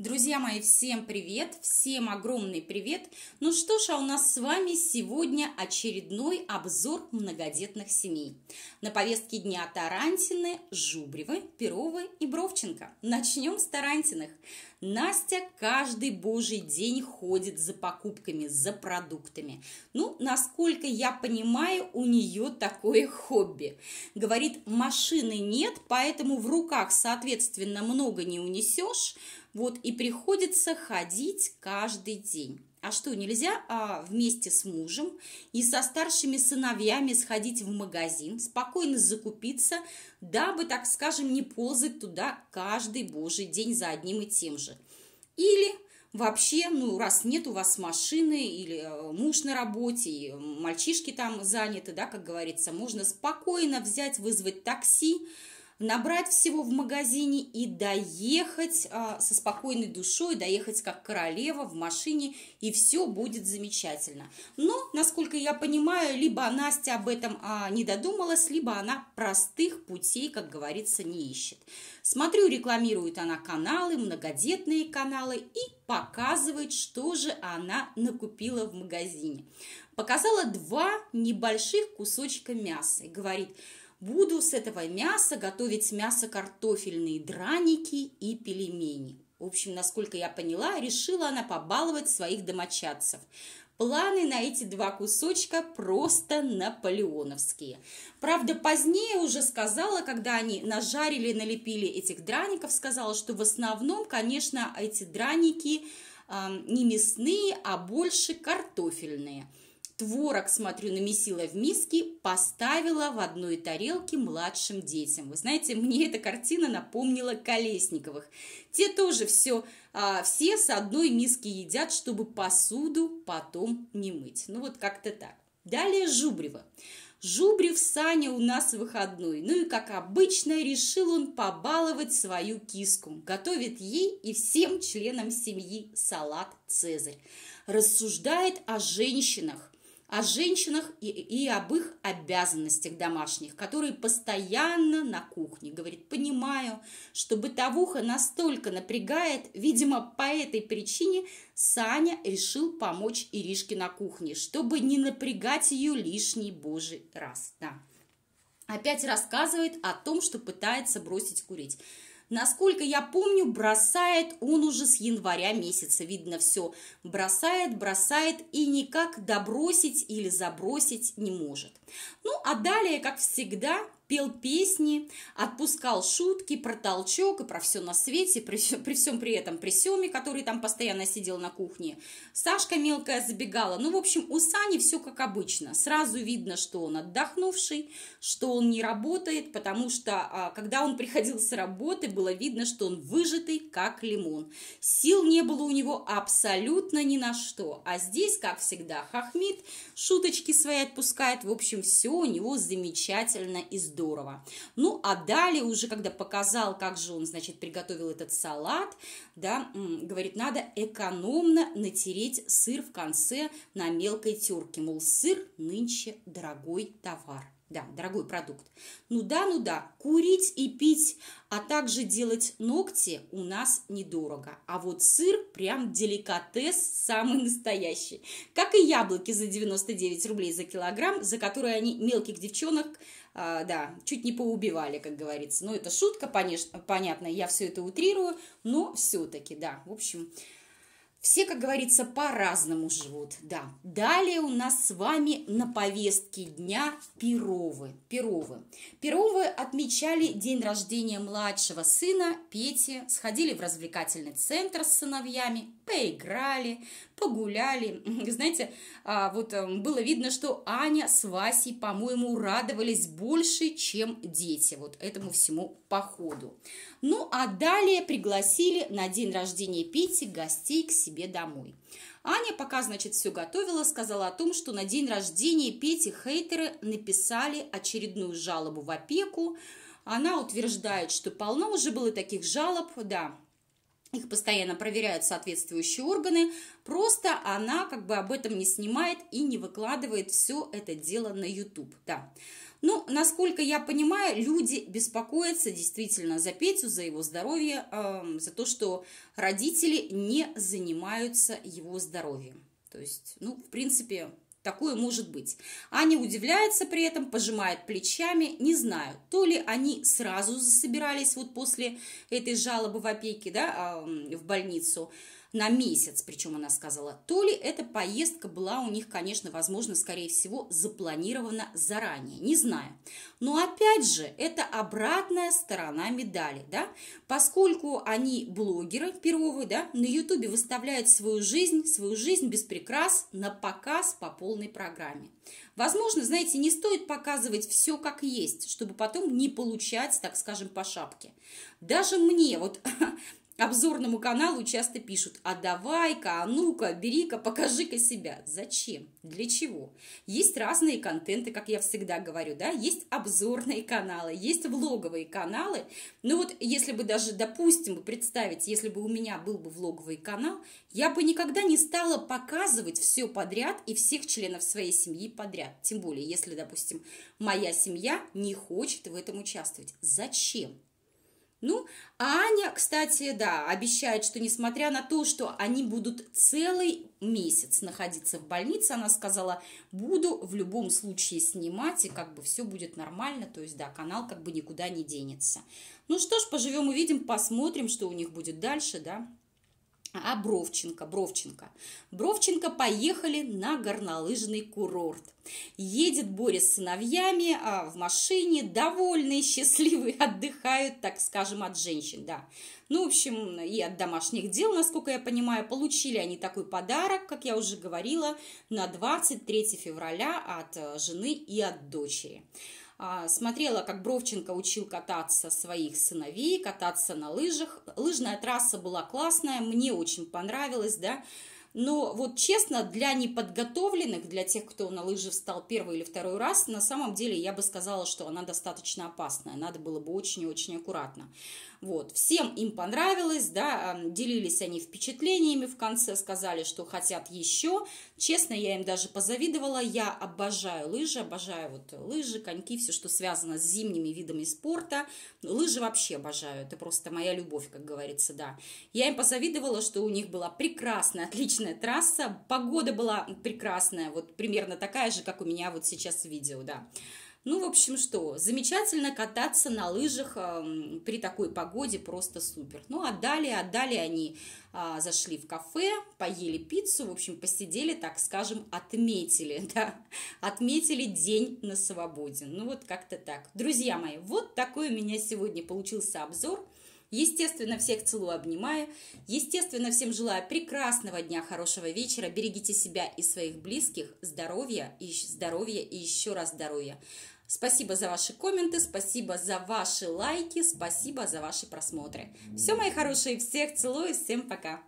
Друзья мои, всем привет! Всем огромный привет! Ну что ж, а у нас с вами сегодня очередной обзор многодетных семей. На повестке дня Тарантины, Жубревы, Перовы и Бровченко. Начнем с Тарантиных. Настя каждый божий день ходит за покупками, за продуктами. Ну, насколько я понимаю, у нее такое хобби. Говорит, машины нет, поэтому в руках, соответственно, много не унесешь, вот, и приходится ходить каждый день. А что, нельзя а, вместе с мужем и со старшими сыновьями сходить в магазин, спокойно закупиться, дабы, так скажем, не ползать туда каждый божий день за одним и тем же? Или вообще, ну, раз нет у вас машины или э, муж на работе, и мальчишки там заняты, да, как говорится, можно спокойно взять, вызвать такси, набрать всего в магазине и доехать а, со спокойной душой, доехать как королева в машине, и все будет замечательно. Но, насколько я понимаю, либо Настя об этом а, не додумалась, либо она простых путей, как говорится, не ищет. Смотрю, рекламирует она каналы, многодетные каналы и показывает, что же она накупила в магазине. Показала два небольших кусочка мяса и говорит – Буду с этого мяса готовить мясо-картофельные драники и пельмени. В общем, насколько я поняла, решила она побаловать своих домочадцев. Планы на эти два кусочка просто наполеоновские. Правда, позднее уже сказала, когда они нажарили, налепили этих драников, сказала, что в основном, конечно, эти драники э, не мясные, а больше картофельные – Творог, смотрю, намесила в миске, поставила в одной тарелке младшим детям. Вы знаете, мне эта картина напомнила Колесниковых. Те тоже все, а, все с одной миски едят, чтобы посуду потом не мыть. Ну вот как-то так. Далее Жубрева. Жубрев Саня у нас выходной. Ну и, как обычно, решил он побаловать свою киску. Готовит ей и всем членам семьи салат «Цезарь». Рассуждает о женщинах, о женщинах и, и об их обязанностях домашних, которые постоянно на кухне. Говорит, понимаю, что бытовуха настолько напрягает, видимо, по этой причине Саня решил помочь Иришке на кухне, чтобы не напрягать ее лишний божий раз. Да. Опять рассказывает о том, что пытается бросить курить. Насколько я помню, бросает он уже с января месяца. Видно все. Бросает, бросает и никак добросить или забросить не может. Ну, а далее, как всегда, пел песни, отпускал шутки про толчок и про все на свете, при, всем, при всем при этом, при Семе, который там постоянно сидел на кухне. Сашка мелкая забегала. Ну, в общем, у Сани все как обычно. Сразу видно, что он отдохнувший, что он не работает, потому что, а, когда он приходил с работы, было видно, что он выжатый, как лимон. Сил не было у него абсолютно ни на что. А здесь, как всегда, хохмит, шуточки свои отпускает. В общем, все у него замечательно и здорово здорово. Ну, а далее уже, когда показал, как же он, значит, приготовил этот салат, да, говорит, надо экономно натереть сыр в конце на мелкой терке. Мол, сыр нынче дорогой товар. Да, дорогой продукт. Ну да, ну да, курить и пить, а также делать ногти у нас недорого. А вот сыр прям деликатес самый настоящий. Как и яблоки за 99 рублей за килограмм, за которые они мелких девчонок а, да, чуть не поубивали, как говорится. Но ну, это шутка, понятно, я все это утрирую, но все-таки, да, в общем, все, как говорится, по-разному живут, да. Далее у нас с вами на повестке дня Перовы. Перовы. Перовы отмечали день рождения младшего сына Пети, сходили в развлекательный центр с сыновьями, поиграли, погуляли. Знаете, а, вот э, было видно, что Аня с Васей, по-моему, радовались больше, чем дети вот этому всему походу. Ну, а далее пригласили на день рождения Пети гостей к себе себе домой. Аня пока, значит, все готовила, сказала о том, что на день рождения Пети хейтеры написали очередную жалобу в опеку. Она утверждает, что полно уже было таких жалоб, да, их постоянно проверяют соответствующие органы, просто она как бы об этом не снимает и не выкладывает все это дело на YouTube, да. Ну, насколько я понимаю, люди беспокоятся действительно за Петю, за его здоровье, э, за то, что родители не занимаются его здоровьем. То есть, ну, в принципе, Такое может быть. Аня удивляется при этом, пожимает плечами. Не знаю, то ли они сразу засобирались вот после этой жалобы в опеке, да, в больницу, на месяц, причем она сказала, то ли эта поездка была у них, конечно, возможно, скорее всего, запланирована заранее, не знаю. Но опять же, это обратная сторона медали, да, поскольку они блогеры первого, да, на ютубе выставляют свою жизнь, свою жизнь без прикрас на показ по полной программе. Возможно, знаете, не стоит показывать все как есть, чтобы потом не получать, так скажем, по шапке. Даже мне, вот Обзорному каналу часто пишут «А давай-ка, а ну-ка, бери-ка, покажи-ка себя». Зачем? Для чего? Есть разные контенты, как я всегда говорю, да, есть обзорные каналы, есть влоговые каналы. Ну вот если бы даже, допустим, представить, если бы у меня был бы влоговый канал, я бы никогда не стала показывать все подряд и всех членов своей семьи подряд. Тем более, если, допустим, моя семья не хочет в этом участвовать. Зачем? Ну, а Аня, кстати, да, обещает, что несмотря на то, что они будут целый месяц находиться в больнице, она сказала, буду в любом случае снимать, и как бы все будет нормально, то есть, да, канал как бы никуда не денется. Ну что ж, поживем, увидим, посмотрим, что у них будет дальше, да а Бровченко, Бровченко. Бровченко поехали на горнолыжный курорт. Едет Боря с сыновьями а в машине, довольные, счастливые, отдыхают, так скажем, от женщин, да. Ну, в общем, и от домашних дел, насколько я понимаю, получили они такой подарок, как я уже говорила, на 23 февраля от э, жены и от дочери. А, смотрела, как Бровченко учил кататься своих сыновей, кататься на лыжах. Лыжная трасса была классная, мне очень понравилось, да, но вот честно, для неподготовленных, для тех, кто на лыжи встал первый или второй раз, на самом деле я бы сказала, что она достаточно опасная. Надо было бы очень и очень аккуратно. Вот. Всем им понравилось, да, делились они впечатлениями в конце, сказали, что хотят еще. Честно, я им даже позавидовала. Я обожаю лыжи, обожаю вот лыжи, коньки, все, что связано с зимними видами спорта. Лыжи вообще обожаю, это просто моя любовь, как говорится, да. Я им позавидовала, что у них была прекрасная, отличная отличная трасса, погода была прекрасная, вот примерно такая же, как у меня вот сейчас в видео, да. Ну, в общем, что, замечательно кататься на лыжах э, при такой погоде, просто супер. Ну, а далее, а далее они э, зашли в кафе, поели пиццу, в общем, посидели, так скажем, отметили, да, отметили день на свободе. Ну, вот как-то так. Друзья мои, вот такой у меня сегодня получился обзор. Естественно, всех целую, обнимаю. Естественно, всем желаю прекрасного дня, хорошего вечера. Берегите себя и своих близких. Здоровья и здоровья и еще раз здоровья. Спасибо за ваши комменты, спасибо за ваши лайки, спасибо за ваши просмотры. Все, мои хорошие, всех целую, всем пока!